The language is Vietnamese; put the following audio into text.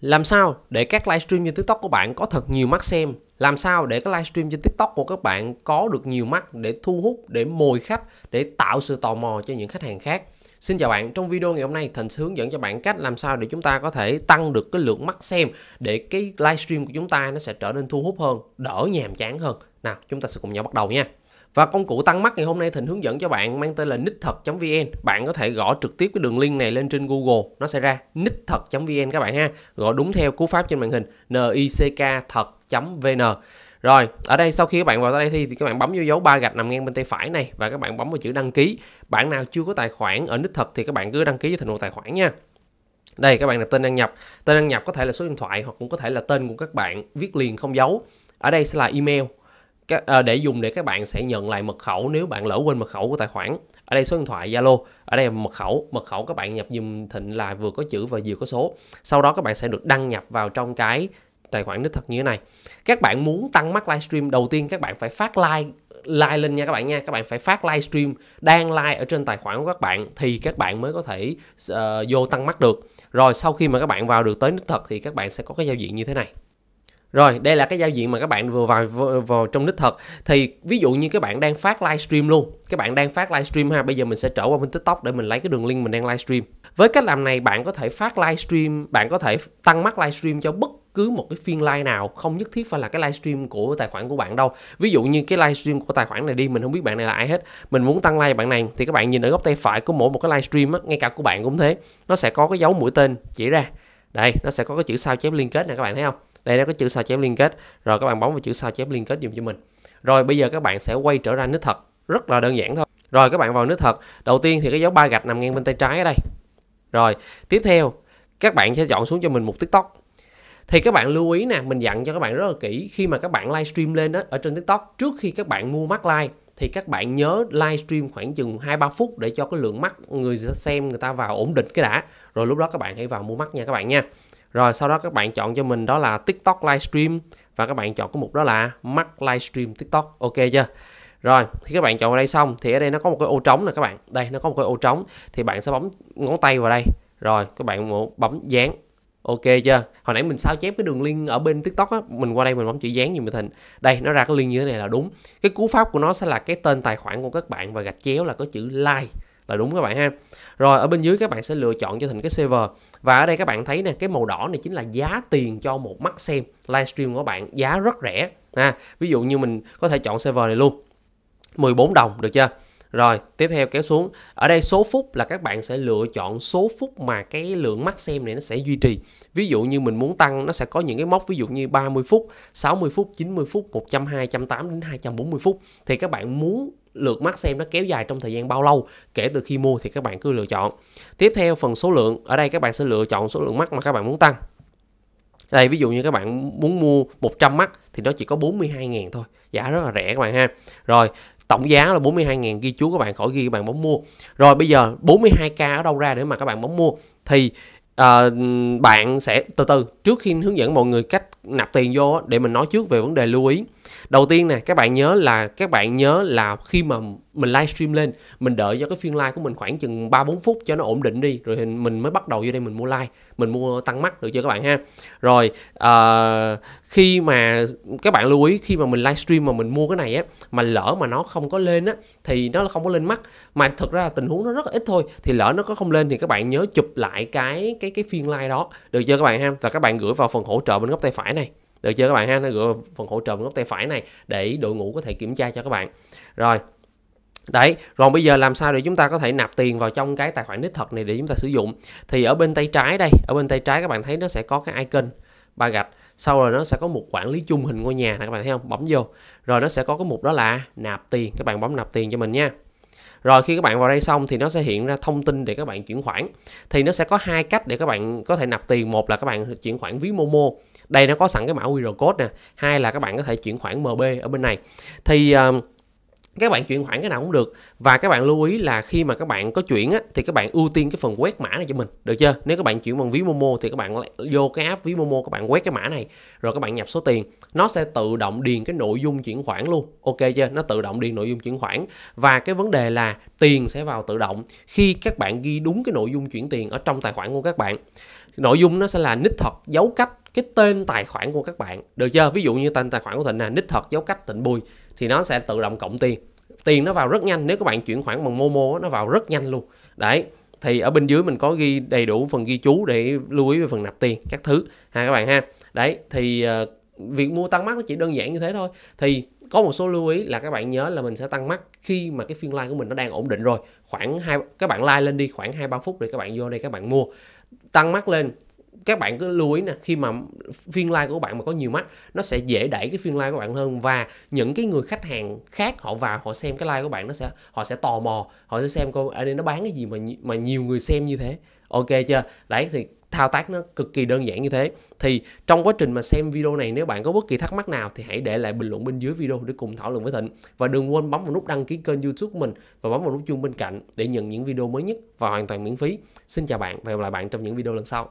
Làm sao để các livestream trên TikTok của bạn có thật nhiều mắt xem? Làm sao để các livestream trên TikTok của các bạn có được nhiều mắt để thu hút, để mồi khách, để tạo sự tò mò cho những khách hàng khác? Xin chào bạn, trong video ngày hôm nay Thành sẽ hướng dẫn cho bạn cách làm sao để chúng ta có thể tăng được cái lượng mắt xem để cái livestream của chúng ta nó sẽ trở nên thu hút hơn, đỡ nhàm chán hơn. Nào, chúng ta sẽ cùng nhau bắt đầu nha. Và công cụ tăng mắt ngày hôm nay Thịnh hướng dẫn cho bạn mang tên là nick thật.vn. Bạn có thể gõ trực tiếp cái đường link này lên trên Google, nó sẽ ra nick thật.vn các bạn ha. Gõ đúng theo cú pháp trên màn hình n i c k thật.vn. Rồi, ở đây sau khi các bạn vào tới đây thì, thì các bạn bấm vô dấu ba gạch nằm ngang bên tay phải này và các bạn bấm vào chữ đăng ký. Bạn nào chưa có tài khoản ở nick thật thì các bạn cứ đăng ký cho Thịnh một tài khoản nha đây các bạn nhập tên đăng nhập tên đăng nhập có thể là số điện thoại hoặc cũng có thể là tên của các bạn viết liền không dấu ở đây sẽ là email À, để dùng để các bạn sẽ nhận lại mật khẩu nếu bạn lỡ quên mật khẩu của tài khoản ở đây số điện thoại Zalo ở đây mật khẩu mật khẩu các bạn nhập dùm thịnh là vừa có chữ và vừa có số sau đó các bạn sẽ được đăng nhập vào trong cái tài khoản đích thật như thế này các bạn muốn tăng mắt livestream đầu tiên các bạn phải phát like like lên nha các bạn nha các bạn phải phát livestream đang like ở trên tài khoản của các bạn thì các bạn mới có thể uh, vô tăng mắt được rồi sau khi mà các bạn vào được tới đích thật thì các bạn sẽ có cái giao diện như thế này rồi, đây là cái giao diện mà các bạn vừa vào, vào, vào trong nick thật. Thì ví dụ như các bạn đang phát livestream luôn. Các bạn đang phát livestream ha. Bây giờ mình sẽ trở qua bên TikTok để mình lấy cái đường link mình đang livestream. Với cách làm này bạn có thể phát livestream, bạn có thể tăng mắt livestream cho bất cứ một cái phiên live nào không nhất thiết phải là cái livestream của tài khoản của bạn đâu ví dụ như cái livestream của tài khoản này đi mình không biết bạn này là ai hết mình muốn tăng like bạn này thì các bạn nhìn ở góc tay phải của mỗi một cái livestream á ngay cả của bạn cũng thế nó sẽ có cái dấu mũi tên chỉ ra đây nó sẽ có cái chữ sao chép liên kết này các bạn thấy không đây nó có chữ sao chép liên kết rồi các bạn bấm vào chữ sao chép liên kết dùm cho mình rồi bây giờ các bạn sẽ quay trở ra nước thật rất là đơn giản thôi rồi các bạn vào nước thật đầu tiên thì cái dấu ba gạch nằm ngang bên tay trái ở đây rồi tiếp theo các bạn sẽ chọn xuống cho mình một tiktok thì các bạn lưu ý nè mình dặn cho các bạn rất là kỹ khi mà các bạn livestream lên đó, ở trên tiktok trước khi các bạn mua mắt like thì các bạn nhớ livestream khoảng chừng 2-3 phút để cho cái lượng mắt người xem người ta vào ổn định cái đã rồi lúc đó các bạn hãy vào mua mắt nha các bạn nha rồi sau đó các bạn chọn cho mình đó là tiktok livestream và các bạn chọn cái mục đó là mắc livestream tiktok ok chưa rồi khi các bạn chọn vào đây xong thì ở đây nó có một cái ô trống nè các bạn đây nó có một cái ô trống thì bạn sẽ bấm ngón tay vào đây rồi các bạn bấm dán ok chưa hồi nãy mình sao chép cái đường link ở bên tiktok á mình qua đây mình bấm chữ dán như mình thịnh đây nó ra cái link như thế này là đúng cái cú pháp của nó sẽ là cái tên tài khoản của các bạn và gạch chéo là có chữ like là đúng các bạn ha rồi ở bên dưới các bạn sẽ lựa chọn cho thành cái server và ở đây các bạn thấy nè cái màu đỏ này chính là giá tiền cho một mắt xem livestream của bạn giá rất rẻ ha ví dụ như mình có thể chọn server này luôn 14 đồng được chưa rồi, tiếp theo kéo xuống. Ở đây số phút là các bạn sẽ lựa chọn số phút mà cái lượng mắt xem này nó sẽ duy trì. Ví dụ như mình muốn tăng nó sẽ có những cái mốc ví dụ như 30 phút, 60 phút, 90 phút, 100, 208 đến 240 phút thì các bạn muốn lượt mắt xem nó kéo dài trong thời gian bao lâu kể từ khi mua thì các bạn cứ lựa chọn. Tiếp theo phần số lượng, ở đây các bạn sẽ lựa chọn số lượng mắt mà các bạn muốn tăng. Đây ví dụ như các bạn muốn mua 100 mắt thì nó chỉ có 42.000 thôi, giá rất là rẻ các bạn ha. Rồi, tổng giá là 42.000 ghi chú các bạn khỏi ghi các bạn bấm mua rồi bây giờ 42k ở đâu ra để mà các bạn bấm mua thì uh, bạn sẽ từ từ trước khi hướng dẫn mọi người cách nạp tiền vô để mình nói trước về vấn đề lưu ý đầu tiên nè các bạn nhớ là các bạn nhớ là khi mà mình livestream lên mình đợi cho cái phiên live của mình khoảng chừng 3 4 phút cho nó ổn định đi rồi mình mới bắt đầu vô đây mình mua like mình mua tăng mắt được chưa các bạn ha rồi uh, khi mà các bạn lưu ý khi mà mình livestream mà mình mua cái này á mà lỡ mà nó không có lên á thì nó không có lên mắt mà thực ra tình huống nó rất là ít thôi thì lỡ nó có không lên thì các bạn nhớ chụp lại cái cái cái phiên live đó được chưa các bạn ha và các bạn gửi vào phần hỗ trợ bên góc tay phải này được chưa các bạn ha nó gửi phần hỗ trợ góc tay phải này để đội ngũ có thể kiểm tra cho các bạn rồi Đấy, rồi bây giờ làm sao để chúng ta có thể nạp tiền vào trong cái tài khoản nick thật này để chúng ta sử dụng Thì ở bên tay trái đây, ở bên tay trái các bạn thấy nó sẽ có cái icon ba gạch sau rồi nó sẽ có một quản lý chung hình ngôi nhà này các bạn thấy không bấm vô rồi nó sẽ có cái mục đó là nạp tiền các bạn bấm nạp tiền cho mình nha rồi khi các bạn vào đây xong thì nó sẽ hiện ra thông tin để các bạn chuyển khoản thì nó sẽ có hai cách để các bạn có thể nạp tiền một là các bạn chuyển khoản ví momo đây nó có sẵn cái mã qr code nè hai là các bạn có thể chuyển khoản mb ở bên này thì uh, các bạn chuyển khoản cái nào cũng được và các bạn lưu ý là khi mà các bạn có chuyển á, thì các bạn ưu tiên cái phần quét mã này cho mình được chưa nếu các bạn chuyển bằng ví momo thì các bạn vô cái app ví momo các bạn quét cái mã này rồi các bạn nhập số tiền nó sẽ tự động điền cái nội dung chuyển khoản luôn ok chưa nó tự động điền nội dung chuyển khoản và cái vấn đề là tiền sẽ vào tự động khi các bạn ghi đúng cái nội dung chuyển tiền ở trong tài khoản của các bạn nội dung nó sẽ là nick thật dấu cách cái tên tài khoản của các bạn được chưa ví dụ như tên tài khoản của thịnh là nick thật dấu cách thịnh bùi thì nó sẽ tự động cộng tiền tiền nó vào rất nhanh nếu các bạn chuyển khoản bằng momo nó vào rất nhanh luôn đấy thì ở bên dưới mình có ghi đầy đủ phần ghi chú để lưu ý về phần nạp tiền các thứ ha các bạn ha đấy thì uh, việc mua tăng mắc nó chỉ đơn giản như thế thôi thì có một số lưu ý là các bạn nhớ là mình sẽ tăng mắc khi mà cái phiên like của mình nó đang ổn định rồi khoảng hai các bạn like lên đi khoảng hai ba phút để các bạn vô đây các bạn mua tăng mắc lên các bạn cứ lưu ý nè khi mà phiên like của bạn mà có nhiều mắt nó sẽ dễ đẩy cái phiên like của bạn hơn và những cái người khách hàng khác họ vào họ xem cái like của bạn nó sẽ họ sẽ tò mò họ sẽ xem cô ở đây nó bán cái gì mà mà nhiều người xem như thế ok chưa đấy thì thao tác nó cực kỳ đơn giản như thế thì trong quá trình mà xem video này nếu bạn có bất kỳ thắc mắc nào thì hãy để lại bình luận bên dưới video để cùng thảo luận với thịnh và đừng quên bấm vào nút đăng ký kênh youtube của mình và bấm vào nút chuông bên cạnh để nhận những video mới nhất và hoàn toàn miễn phí xin chào bạn và hẹn gặp lại bạn trong những video lần sau